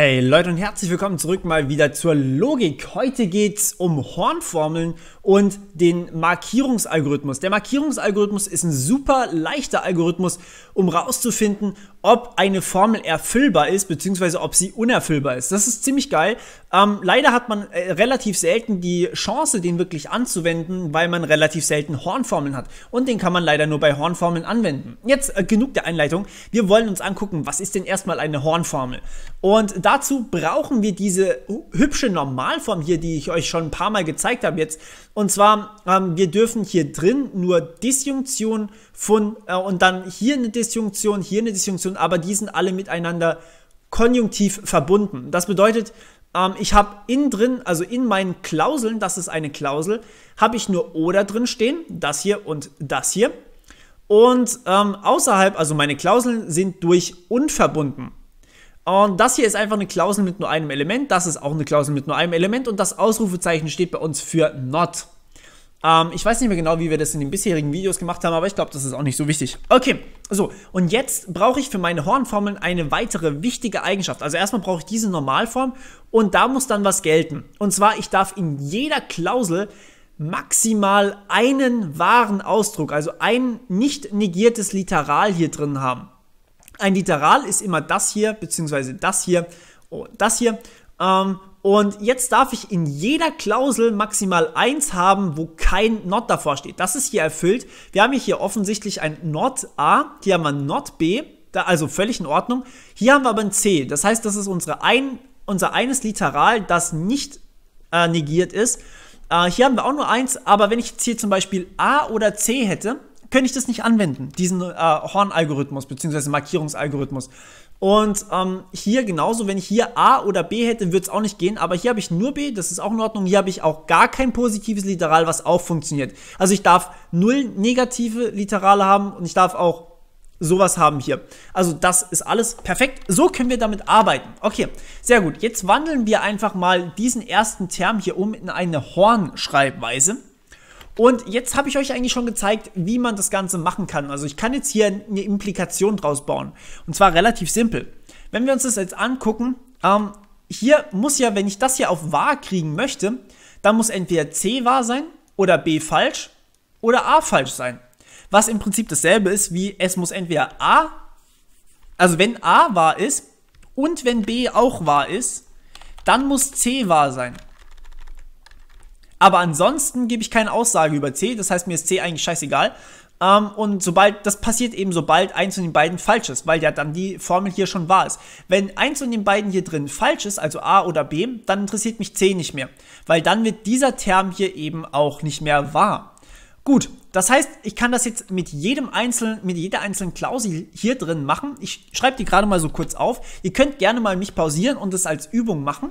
Hey Leute und herzlich willkommen zurück mal wieder zur Logik. Heute geht's um Hornformeln und den Markierungsalgorithmus. Der Markierungsalgorithmus ist ein super leichter Algorithmus, um rauszufinden, ob eine Formel erfüllbar ist, beziehungsweise ob sie unerfüllbar ist. Das ist ziemlich geil. Ähm, leider hat man äh, relativ selten die Chance, den wirklich anzuwenden, weil man relativ selten Hornformeln hat. Und den kann man leider nur bei Hornformeln anwenden. Jetzt äh, genug der Einleitung. Wir wollen uns angucken, was ist denn erstmal eine Hornformel? Und dazu brauchen wir diese hübsche Normalform hier, die ich euch schon ein paar Mal gezeigt habe jetzt. Und zwar, ähm, wir dürfen hier drin nur Disjunktion von äh, und dann hier eine Disjunktion, hier eine Disjunktion Konjunktion, aber die sind alle miteinander konjunktiv verbunden. Das bedeutet, ähm, ich habe innen drin, also in meinen Klauseln, das ist eine Klausel, habe ich nur oder drin stehen, das hier und das hier. Und ähm, außerhalb, also meine Klauseln sind durch und verbunden. Und das hier ist einfach eine Klausel mit nur einem Element, das ist auch eine Klausel mit nur einem Element und das Ausrufezeichen steht bei uns für not. Ähm, ich weiß nicht mehr genau, wie wir das in den bisherigen Videos gemacht haben, aber ich glaube, das ist auch nicht so wichtig. Okay, so, und jetzt brauche ich für meine Hornformeln eine weitere wichtige Eigenschaft. Also erstmal brauche ich diese Normalform und da muss dann was gelten. Und zwar, ich darf in jeder Klausel maximal einen wahren Ausdruck, also ein nicht negiertes Literal hier drin haben. Ein Literal ist immer das hier, beziehungsweise das hier, oh, das hier, ähm, und jetzt darf ich in jeder Klausel maximal eins haben, wo kein Not davor steht. Das ist hier erfüllt. Wir haben hier offensichtlich ein Not A, hier haben wir ein Not B, da, also völlig in Ordnung. Hier haben wir aber ein C. Das heißt, das ist unsere ein, unser eines Literal, das nicht äh, negiert ist. Äh, hier haben wir auch nur eins, aber wenn ich jetzt hier zum Beispiel A oder C hätte, könnte ich das nicht anwenden, diesen äh, Horn-Algorithmus bzw. Markierungsalgorithmus. Und ähm, hier genauso, wenn ich hier A oder B hätte, würde es auch nicht gehen. Aber hier habe ich nur B, das ist auch in Ordnung. Hier habe ich auch gar kein positives Literal, was auch funktioniert. Also ich darf null negative Literale haben und ich darf auch sowas haben hier. Also das ist alles perfekt. So können wir damit arbeiten. Okay, sehr gut. Jetzt wandeln wir einfach mal diesen ersten Term hier um in eine Hornschreibweise. Und jetzt habe ich euch eigentlich schon gezeigt, wie man das Ganze machen kann. Also ich kann jetzt hier eine Implikation draus bauen. Und zwar relativ simpel. Wenn wir uns das jetzt angucken, ähm, hier muss ja, wenn ich das hier auf wahr kriegen möchte, dann muss entweder C wahr sein oder B falsch oder A falsch sein. Was im Prinzip dasselbe ist wie es muss entweder A, also wenn A wahr ist und wenn B auch wahr ist, dann muss C wahr sein. Aber ansonsten gebe ich keine Aussage über C, das heißt, mir ist C eigentlich scheißegal. Um, ähm, und sobald, das passiert eben, sobald eins von den beiden falsch ist, weil ja dann die Formel hier schon wahr ist. Wenn eins von den beiden hier drin falsch ist, also A oder B, dann interessiert mich C nicht mehr, weil dann wird dieser Term hier eben auch nicht mehr wahr. Gut, das heißt, ich kann das jetzt mit jedem einzelnen, mit jeder einzelnen Klausel hier drin machen. Ich schreibe die gerade mal so kurz auf. Ihr könnt gerne mal mich pausieren und das als Übung machen.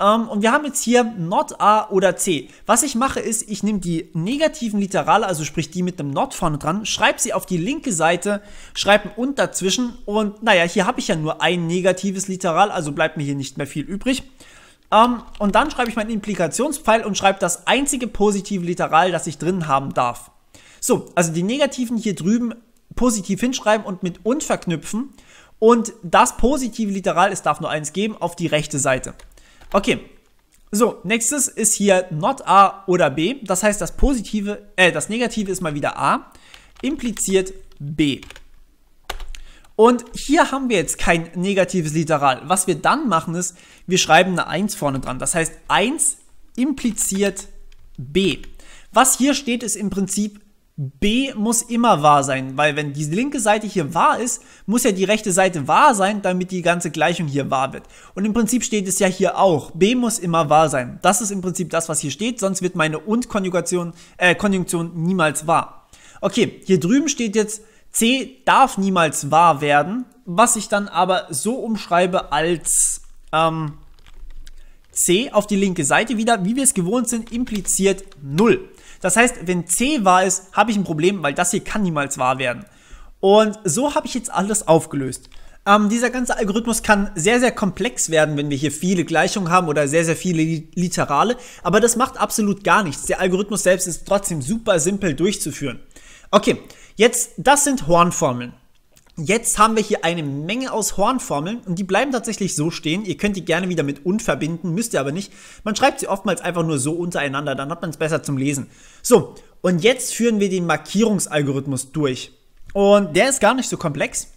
Ähm, und wir haben jetzt hier Not A oder C. Was ich mache ist, ich nehme die negativen Literale, also sprich die mit einem Not vorne dran, schreibe sie auf die linke Seite, schreibe ein Und dazwischen und naja, hier habe ich ja nur ein negatives Literal, also bleibt mir hier nicht mehr viel übrig. Um, ähm, und dann schreibe ich meinen Implikationspfeil und schreibe das einzige positive Literal, das ich drin haben darf. So, also die negativen hier drüben positiv hinschreiben und mit und verknüpfen. Und das positive Literal, es darf nur eins geben, auf die rechte Seite. Okay. So, nächstes ist hier not A oder B. Das heißt, das Positive, äh, das Negative ist mal wieder A, impliziert B. Und hier haben wir jetzt kein negatives Literal. Was wir dann machen ist, wir schreiben eine 1 vorne dran. Das heißt, 1 impliziert B. Was hier steht, ist im Prinzip B muss immer wahr sein, weil wenn die linke Seite hier wahr ist, muss ja die rechte Seite wahr sein, damit die ganze Gleichung hier wahr wird. Und im Prinzip steht es ja hier auch. B muss immer wahr sein. Das ist im Prinzip das, was hier steht, sonst wird meine Und-Konjugation, äh, Konjunktion niemals wahr. Okay, hier drüben steht jetzt C darf niemals wahr werden, was ich dann aber so umschreibe als ähm, C auf die linke Seite wieder, wie wir es gewohnt sind, impliziert 0. Das heißt, wenn C wahr ist, habe ich ein Problem, weil das hier kann niemals wahr werden. Und so habe ich jetzt alles aufgelöst. Ähm, dieser ganze Algorithmus kann sehr, sehr komplex werden, wenn wir hier viele Gleichungen haben oder sehr, sehr viele Literale. Aber das macht absolut gar nichts. Der Algorithmus selbst ist trotzdem super simpel durchzuführen. Okay, jetzt, das sind Hornformeln. Jetzt haben wir hier eine Menge aus Hornformeln und die bleiben tatsächlich so stehen. Ihr könnt die gerne wieder mit und verbinden, müsst ihr aber nicht. Man schreibt sie oftmals einfach nur so untereinander, dann hat man es besser zum Lesen. So, und jetzt führen wir den Markierungsalgorithmus durch. Und der ist gar nicht so komplex.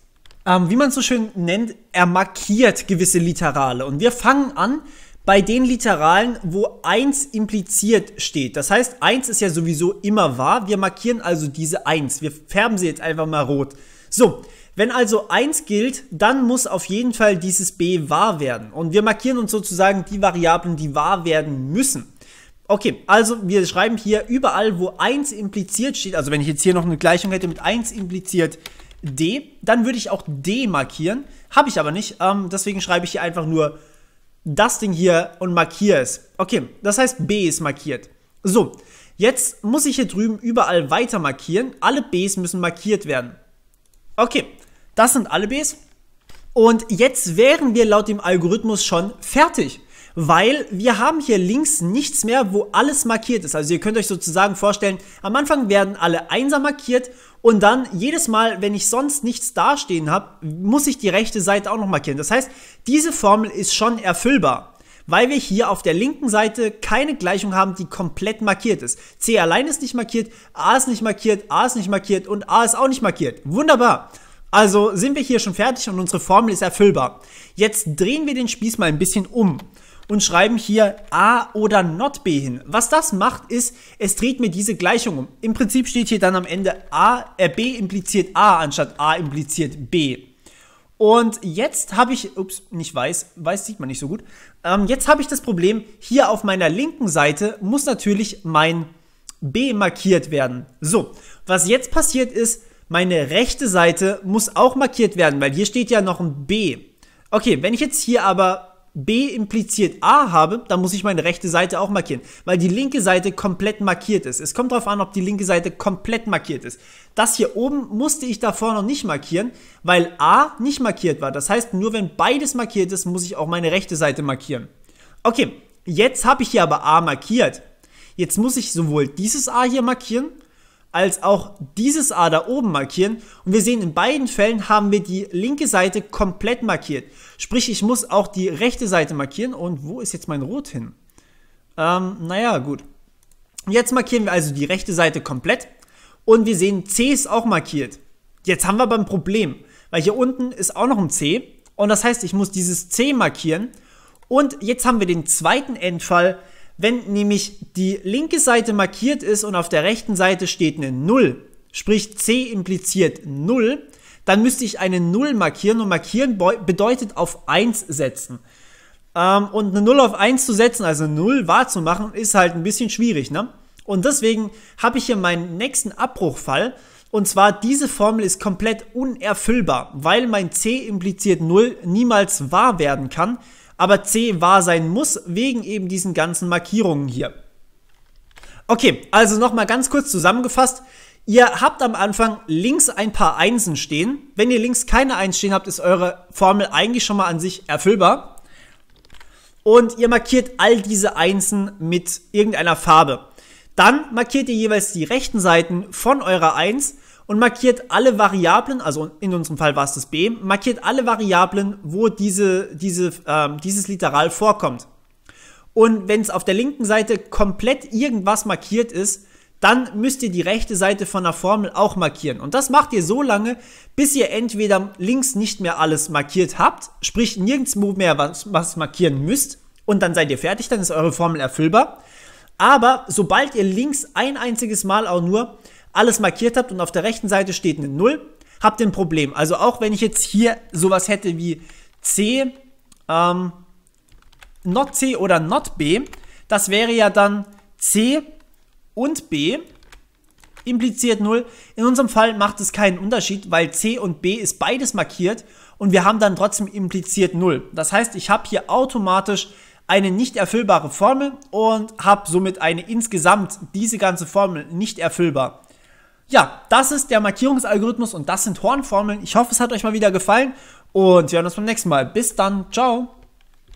Ähm, wie man es so schön nennt, er markiert gewisse Literale. Und wir fangen an bei den Literalen, wo 1 impliziert steht. Das heißt, 1 ist ja sowieso immer wahr. Wir markieren also diese 1. Wir färben sie jetzt einfach mal rot. So, wenn also 1 gilt, dann muss auf jeden Fall dieses b wahr werden. Und wir markieren uns sozusagen die Variablen, die wahr werden müssen. Okay, also wir schreiben hier überall, wo 1 impliziert steht, also wenn ich jetzt hier noch eine Gleichung hätte mit 1 impliziert d, dann würde ich auch d markieren. Habe ich aber nicht, ähm, deswegen schreibe ich hier einfach nur das Ding hier und markiere es. Okay, das heißt b ist markiert. So, jetzt muss ich hier drüben überall weiter markieren. Alle b's müssen markiert werden. Okay, das sind alle Bs. Und jetzt wären wir laut dem Algorithmus schon fertig, weil wir haben hier links nichts mehr, wo alles markiert ist. Also ihr könnt euch sozusagen vorstellen, am Anfang werden alle Einser markiert und dann jedes Mal, wenn ich sonst nichts dastehen habe, muss ich die rechte Seite auch noch markieren. Das heißt, diese Formel ist schon erfüllbar weil wir hier auf der linken Seite keine Gleichung haben, die komplett markiert ist. C allein ist nicht markiert, A ist nicht markiert, A ist nicht markiert und A ist auch nicht markiert. Wunderbar. Also sind wir hier schon fertig und unsere Formel ist erfüllbar. Jetzt drehen wir den Spieß mal ein bisschen um und schreiben hier A oder not B hin. Was das macht, ist, es dreht mir diese Gleichung um. Im Prinzip steht hier dann am Ende A, äh B impliziert A anstatt A impliziert B. Und jetzt habe ich, ups, nicht weiß, weiß sieht man nicht so gut. Ähm, jetzt habe ich das Problem, hier auf meiner linken Seite muss natürlich mein B markiert werden. So, was jetzt passiert ist, meine rechte Seite muss auch markiert werden, weil hier steht ja noch ein B. Okay, wenn ich jetzt hier aber B impliziert A habe, dann muss ich meine rechte Seite auch markieren, weil die linke Seite komplett markiert ist. Es kommt darauf an, ob die linke Seite komplett markiert ist. Das hier oben musste ich davor noch nicht markieren, weil A nicht markiert war. Das heißt, nur wenn beides markiert ist, muss ich auch meine rechte Seite markieren. Okay, jetzt habe ich hier aber A markiert. Jetzt muss ich sowohl dieses A hier markieren, als auch dieses A da oben markieren. Und wir sehen, in beiden Fällen haben wir die linke Seite komplett markiert. Sprich, ich muss auch die rechte Seite markieren. Und wo ist jetzt mein Rot hin? Ähm, naja, gut. Jetzt markieren wir also die rechte Seite komplett. Und wir sehen, C ist auch markiert. Jetzt haben wir aber ein Problem, weil hier unten ist auch noch ein C. Und das heißt, ich muss dieses C markieren. Und jetzt haben wir den zweiten Endfall wenn nämlich die linke Seite markiert ist und auf der rechten Seite steht eine 0, sprich C impliziert 0, dann müsste ich eine 0 markieren und markieren bedeutet auf 1 setzen. Ähm, und eine 0 auf 1 zu setzen, also 0 wahr zu machen, ist halt ein bisschen schwierig. Ne? Und deswegen habe ich hier meinen nächsten Abbruchfall. Und zwar diese Formel ist komplett unerfüllbar, weil mein C impliziert 0 niemals wahr werden kann aber C wahr sein muss, wegen eben diesen ganzen Markierungen hier. Okay, also nochmal ganz kurz zusammengefasst. Ihr habt am Anfang links ein paar Einsen stehen. Wenn ihr links keine Eins stehen habt, ist eure Formel eigentlich schon mal an sich erfüllbar. Und ihr markiert all diese Einsen mit irgendeiner Farbe. Dann markiert ihr jeweils die rechten Seiten von eurer Eins und markiert alle Variablen, also in unserem Fall war es das B, markiert alle Variablen, wo diese, diese, ähm, dieses Literal vorkommt. Und wenn es auf der linken Seite komplett irgendwas markiert ist, dann müsst ihr die rechte Seite von der Formel auch markieren. Und das macht ihr so lange, bis ihr entweder links nicht mehr alles markiert habt, sprich nirgendwo mehr was, was markieren müsst, und dann seid ihr fertig, dann ist eure Formel erfüllbar. Aber sobald ihr links ein einziges Mal auch nur alles markiert habt und auf der rechten Seite steht eine 0, habt ihr ein Problem. Also auch wenn ich jetzt hier sowas hätte wie C, ähm, not C oder not B, das wäre ja dann C und B impliziert 0. In unserem Fall macht es keinen Unterschied, weil C und B ist beides markiert und wir haben dann trotzdem impliziert 0. Das heißt, ich habe hier automatisch eine nicht erfüllbare Formel und habe somit eine insgesamt diese ganze Formel nicht erfüllbar. Ja, das ist der Markierungsalgorithmus und das sind Hornformeln. Ich hoffe, es hat euch mal wieder gefallen und wir hören uns beim nächsten Mal. Bis dann, ciao.